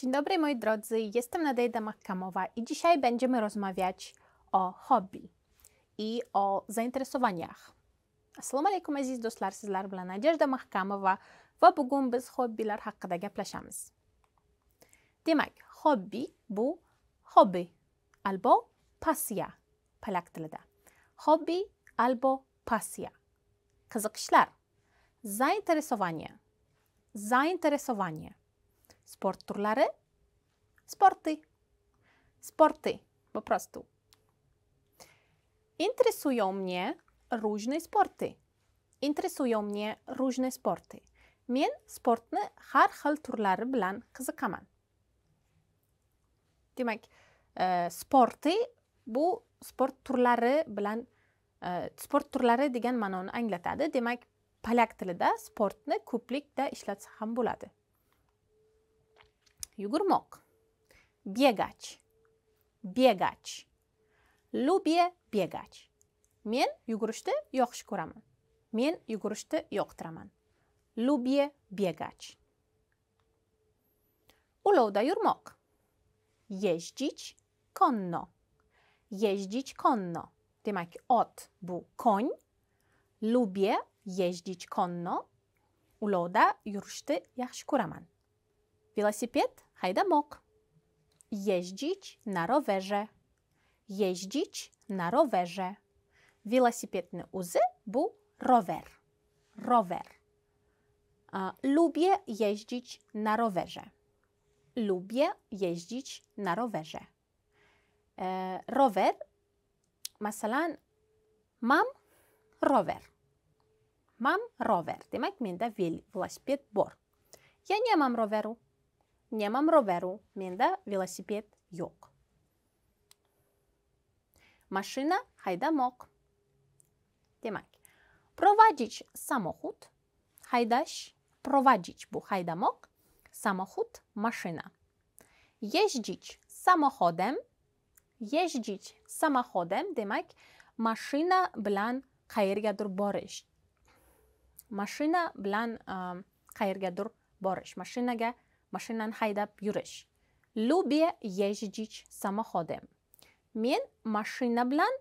Dzień dobry moi drodzy, jestem Nadejda Makamowa i dzisiaj będziemy rozmawiać o hobby i o zainteresowaniach. Assalamu alaikum aziz dostlar sizlar bilan Nadejda Mahkamova va bugun biz hobbilar haqida gaplashamiz. Tak Demak, hobby bu hobby albo pasja, palak tilida. Hobby albo pasiya. Qiziqishlar. Zainteresowanie. Zainteresowanie. sport turlari sporty sporty po prostu interesują mnie różne sporty interesują mnie różne sporty Mien sportny har hal turlari blan qiziqaman Demek, e, sporti bu sport turlari blan e, sport turlari degan ma'noni anglatadi demak polyak tilida sportni ko'plikda ishlatsa ham bo'ladi Yugurmok. Biegać. Biegać. Lubię biegać. Men yugurishni yaxshi ko'raman. Men yugurishni yoqtiraman. Lubię biegać. Ulovda yurmoq. Jeździć konno. Jeździć konno. Demak, ot bu koń. Lubię jeździć konno. Ulovda yurishni yaxshi ko'raman. Velosiped Hajdamok. Jeździć na rowerze. Jeździć na rowerze. Велосипедny uzy był rower. Rower. A, lubię jeździć na rowerze. Lubię jeździć na rowerze. E, rower. Masalan, mam rower. Mam rower. Demek menda velosiped bor. Ja nie mam roweru. Nie mam roweru. Menda velosiped yok. Maszyna haydamok. Demak, prowadzić samochód. Haydash prowadzić, bu haydamok. Samochód, maszyna. Jeździć samochodem. Jeździć samochodem, demak, maszyna blan qayergadir borisz. Maszyna blan um, borisz. Maszyna ge mashinani haydab yurish lubiya yezhidich samoxodem men mashina bilan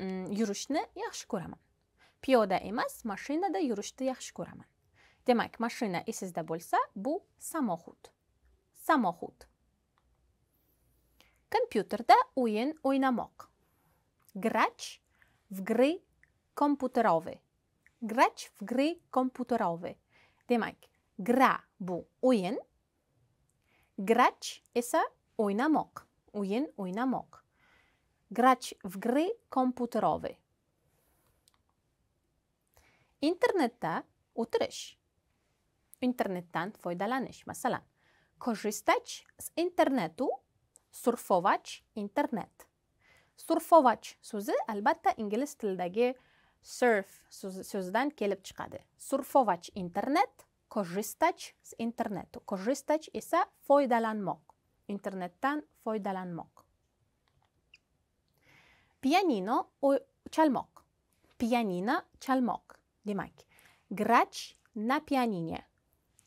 mm, yurishni yaxshi ko'raman piyoda emas mashinada yurishni yaxshi ko'raman demak mashina esizda bo'lsa bu samoxud samoxud kompyuterda o'yin o'ynamoq grach в гры komputerowy grach в гры komputerowy demak gra bu o'yin Grać esa o'ynamoq, o'yin o'ynamoq. Grać w gry komputerowe. Internetda o'tirish. Internetdan foydalanish, masalan, korzystać z internetu, surfować internet. Surfować so'zi albatta ingliz tilidagi surf so'zidan kelib chiqadi. Surfować internet korzystać z internetu. Korzystać esa foydalanmoq. Internetdan foydalanmoq. Pianino çalmoq. Pianina çalmoq. Demak, grać na pianinie.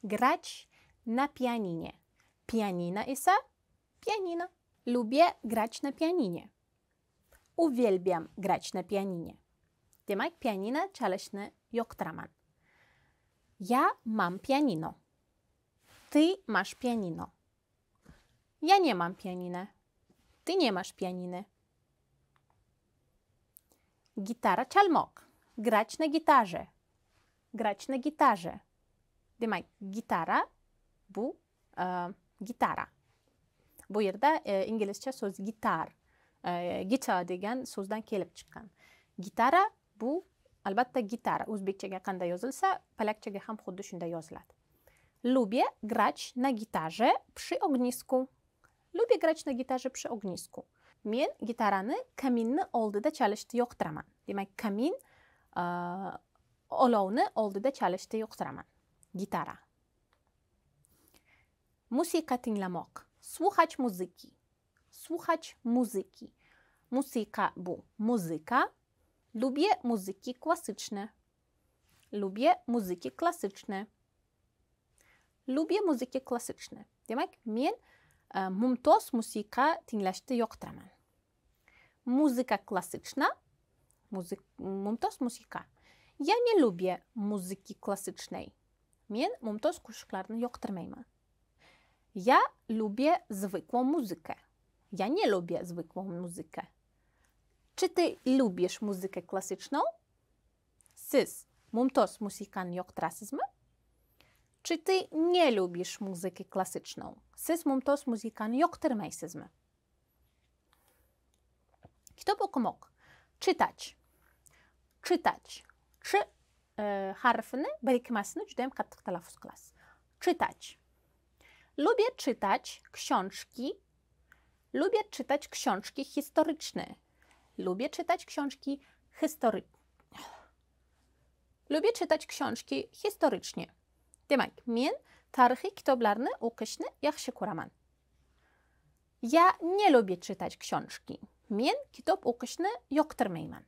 Grać na pianinie. Pianina esa pianina. Lubię grać na pianinie. Uwielbiam grać na pianinie. Demak, pianina chalishni yoqtiraman. Ja mam pianino. Ty masz pianino. Ja nie mam pianiny. Ty nie masz pianiny. Gitara czalmok. Grać na gitarze. Grać na gitarze. Demek gitara bu e, gitara. Bu yerda e, inglizcha so'z gitar, e, gita degan so'zdan Gitara bu albatta gitara o'zbekchaga qanday yozilsa polakchaga ham xuddi shunday yoziladi lubię grać na gitarze przy ognisku lubię grać na gitarze przy ognisku men gitarani kaminni oldida chalishni yoqtiraman demak kamin e, olovni oldida chalishni yoqtiraman gitara musiqa tinglamoq słuchać muzyki słuchać muzyki musiqa bu muzika Lubię muzyki klasyczne. Lubię muzyki klasyczne. Lubię muzyki klasyczne. Demak, men uh, mumtoz musika tinglashni yoqtiraman. Muzika klasyczna, muzyk, mumtoz musika. Я не люблю музыки классичной. Men мумтоз кушукларны yoqtirmayman. Я люблю звыкло музыка. Я не люблю звыкло музыка. Czy ty lubisz muzykę klasyczną? Siz, mumtos musikan yoktrasizmi? Czy ty nie lubisz muzyki klasyczną? Siz mumtos musikan yoktirmaysizmi? Kto okumak. Czytać. Czytać. Czy e, harfini birikmasini judayam qattiq talaffuz Czytać. Lubię czytać książki. Lubię czytać książki historyczne. Lubię czytać książki historyczne. Lubię czytać książki historycznie. Demek, men tarixiy kitoblarni o'qishni yaxshi ko'raman. Я не люблю читать książki. Men kitob jak yoqtirmayman.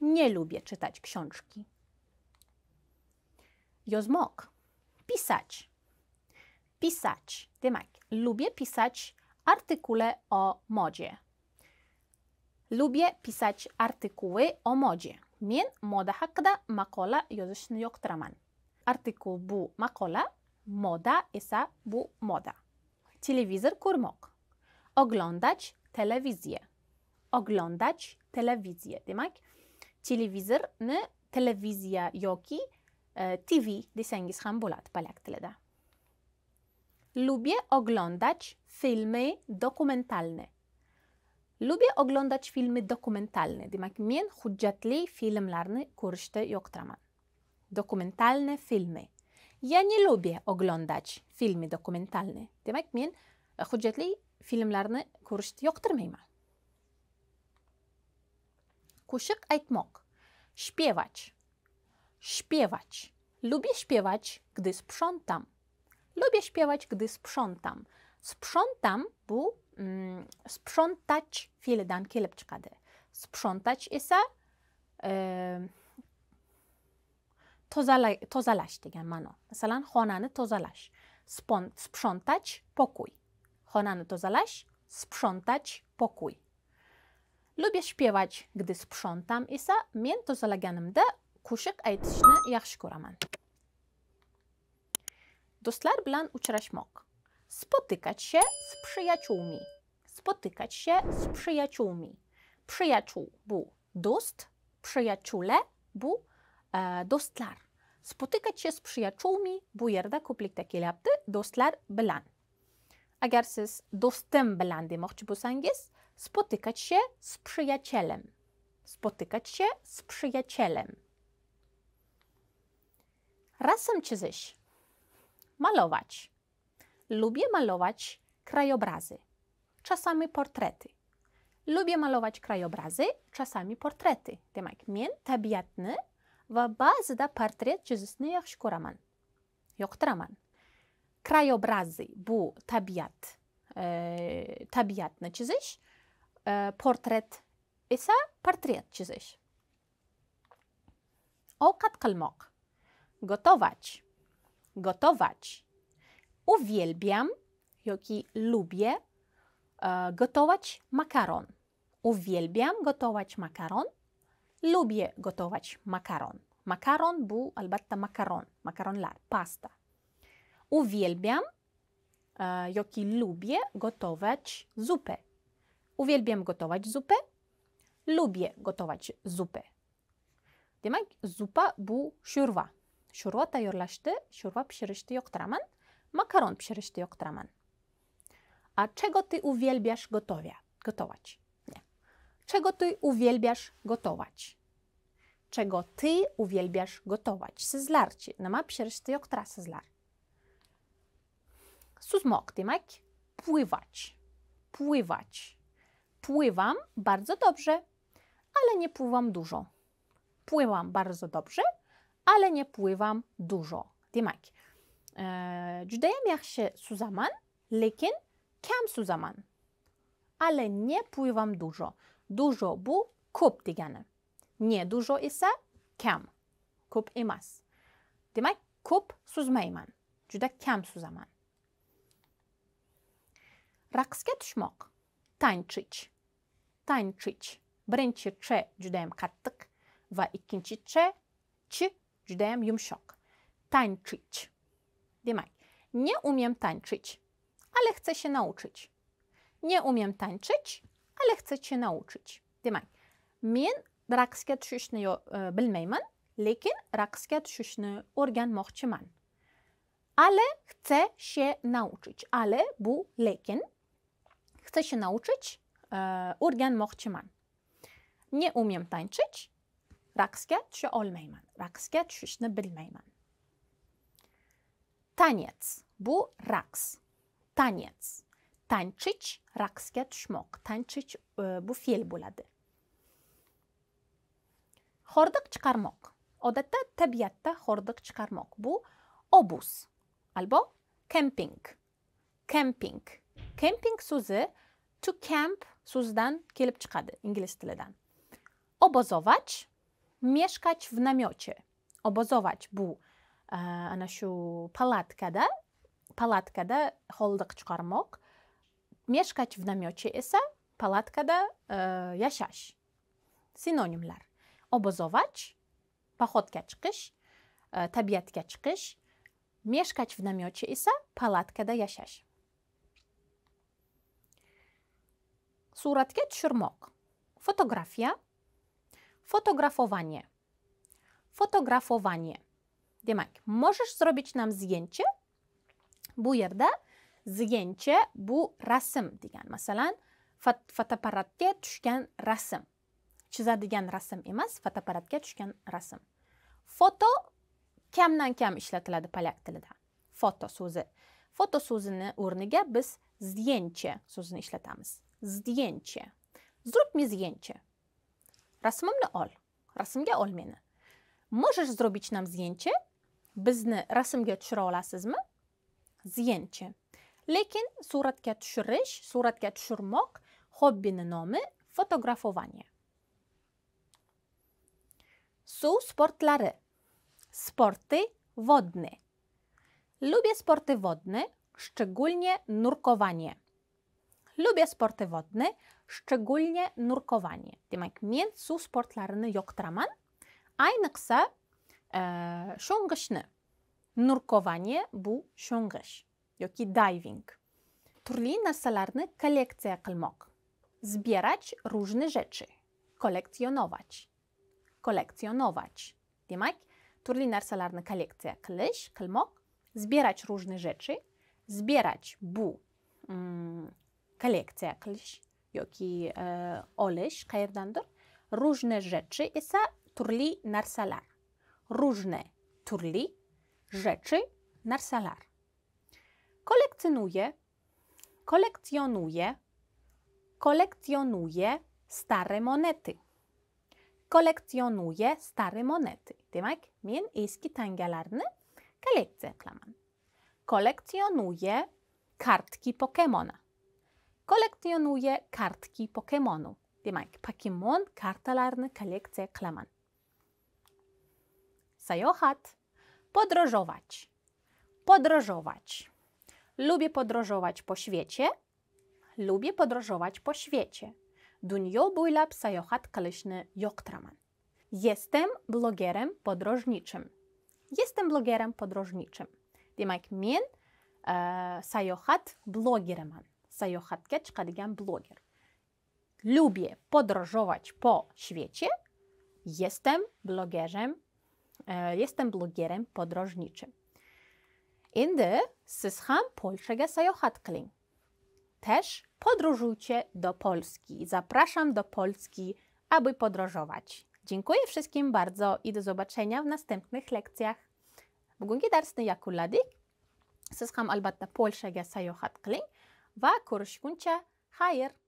Nie lubię czytać książki. Yozmoq. Pisać. Pisać. Demak, lubię pisać artykule o modzie. Lubię pisać artykuły o modzie. Mien moda haqida makola yozishni yoqtiraman. Artykuł bu makola moda esa bu moda. Telewizor kurmok. Oglądać telewizję. Oglądać telewizję. Demak, Telewizor televiziya yoki e, TV desangiz ham bolat polak tilida. Lubię oglądać filmy dokumentalne. Lubię oglądać filmy dokumentalne, demak men hujjatli filmlarni ko'rishni yoqtiraman. Dokumentalne filmy. Ja nie lubię oglądać filmy dokumentalne. Demak men hujjatli filmlarni ko'rishni yoqtirmayman. Kuszyk ajtmoq. Śpiewać. Śpiewać. Lubię śpiewać, gdy sprzątam. Lubię śpiewać, gdy sprzątam. sprzątam bu um, mm, sprzątach fe'lidan kelib chiqadi sprzątach esa e, tozala, tozalash degan ma'no masalan xonani tozalash sprzątać pokój xonani tozalash sprzątać pokój lubię śpiewać gdy sprzątam esa men tozalaganimda qo'shiq aytishni yaxshi ko'raman do'stlar bilan uchrashmoq Spotykać się z przyjaciółmi. Spotykać się z przyjaciółmi. Przyjaciół był dost, przyjaciule był e, dostlar. Spotykać się z przyjaciółmi bu yerda ko'plikdagi kelyapti do'stlar bilan. Agar siz dostem bilan demoqchi bo'lsangiz, spotykać się z przyjacielem. Spotykać się z przyjacielem. Rasm chizish. Malować. Lubię malować krajobrazy, czasami portrety. Lubię malować krajobrazy, czasami portrety. Demak, men tabiatni va ba'zida portret chizishni yaxshi ko'raman. Yoqtiraman. Krajobrazy bu tabiat. E, tabiatni chizish, e, portret esa portret chizish. Ovqat qilmoq. Gotować. Gotować uwielbiam, joki lubię e, gotować makaron. Uwielbiam gotować makaron. Lubię gotować makaron. Makaron był albatta makaron, makaronlar, pasta. Uwielbiam, e, lubię gotować zupę. Uwielbiam gotować zupę. Lubię gotować zupę. Demak, zupa bu Szurwa Sho'rva tayyorlashdi, sho'rva pishirishdi traman. Makaron ty oktraman. A czego ty uwielbiasz gotowia, gotować? Nie. Czego ty uwielbiasz gotować? Czego ty uwielbiasz gotować? Sezlarci. No ma przyrysty oktra sezlar. Susmok ty mak? Pływać. Pływać. Pływam bardzo dobrze, ale nie pływam dużo. Pływam bardzo dobrze, ale nie pływam dużo. Demek juda ham yaxshi suzaman lekin kam suzaman ale не пуйвам дужо дужо bu ko'p degani не дужо esa kam ko'p emas demak ko'p suzmayman juda kam suzaman raqsga tushmoq tanchich tanchich birinchi ch judayam qattiq va ikkinchi ch ch judayam yumshoq tanchich Demay. Nie umiem tańczyć, ale chcę się nauczyć. Nie umiem tańczyć, ale chcę się nauczyć. Demay. Men raqsga tushishni e, bilmayman, lekin raqsga tushishni o'rganmoqchiman. Ale chcę się nauczyć. Ale bu lekin. Chcę się nauczyć, e, mochciman. Nie umiem tańczyć, raqsga tusha olmayman. Raqsga tushishni bilmayman. Taniec. Bu raks. Taniec. Tańczyć. Tanchish raqsga tushmoq. Tanchish bu fiel bo'ladi. Hordak czkarmok. Odete tabiatda hordak czkarmok. Bu obóz. Albo camping. Camping. Camping suzy to camp suzdan kilip czkady. ingliz tilidan. Obozować mieszkać w namiocie. Obozować bu obozować. ana shu palatkada palatkada holdiq chiqarmoq meshkach в namyoche esa palatkada e, yashash sinonimlar obozovach походga chiqish e, tabiatga chiqish meshkach в namyoche esa palatkada yashash suratga tushirmoq fotografiya fotografovanie fotografovanie demak możesz zrobić nam zdjęcie bu yerda zdjęcie bu rasm degan masalan fotoapparatga tushgan rasm chizadigan rasm emas fotoapparatga tushgan rasm foto kamdan kam ishlatiladi palak tilida foto so'zi foto so'zini o'rniga biz zdjęcie so'zini ishlatamiz zdjęcie zrób mi zdjęcie rasmimni ol rasmga ol meni можешь zrobić nam zdjęcie bizni rasmga tushira olasizmi zdjęcie lekin suratga tushirish suratga tushirmoq hobbini nomi fotografowanie suv sportlari sporty wodne lubię sporty wodne szczególnie nurkowanie lubię sporty wodne szczególnie nurkowanie demak men suv sportlarini yoqtiraman ayniqsa e, Nurkowanie bu ściągaś, joki diving. Turli narsalarni kolekcja klmok, Zbierać różne rzeczy. Kolekcjonować. Kolekcjonować. Dimak? turli narsalarni kolekcja qilish, qilmoq, zbierać różne rzeczy. Zbierać bu mm, kolekcja qilish yoki e, olish Różne rzeczy Isa turli narsalar różne turli, rzeczy, narsalar. Kolekcjonuje, kolekcjonuje, kolekcjonuje stare monety. Kolekcjonuje stare monety. Demak, men eski tangalarni kolleksiya qilaman. Kolekcjonuje kartki Pokemona. Kolekcjonuje kartki Pokemonu. Demak, Pokemon kartalarni kolekcja klaman. Sajohat. Podróżować. Podróżować. Lubię podróżować po świecie. Lubię podróżować po świecie. Dunyo buylab sajohat kalishny joktraman. Jestem blogerem podróżniczym. Jestem blogerem podróżniczym. Demak, men e, blogereman blogeriman. Sayohatga chiqadigan bloger. Lubię podróżować po świecie. Jestem blogerem E, jestem blogerem podróżniczym. Indy syscham polskiego sajohatklin. Też podróżujcie do Polski. Zapraszam do Polski, aby podróżować. Dziękuję wszystkim bardzo i do zobaczenia w następnych lekcjach. Bugungi darsni yakunladik. Siz ham albatta Polshaga sayohat qiling va ko'rishguncha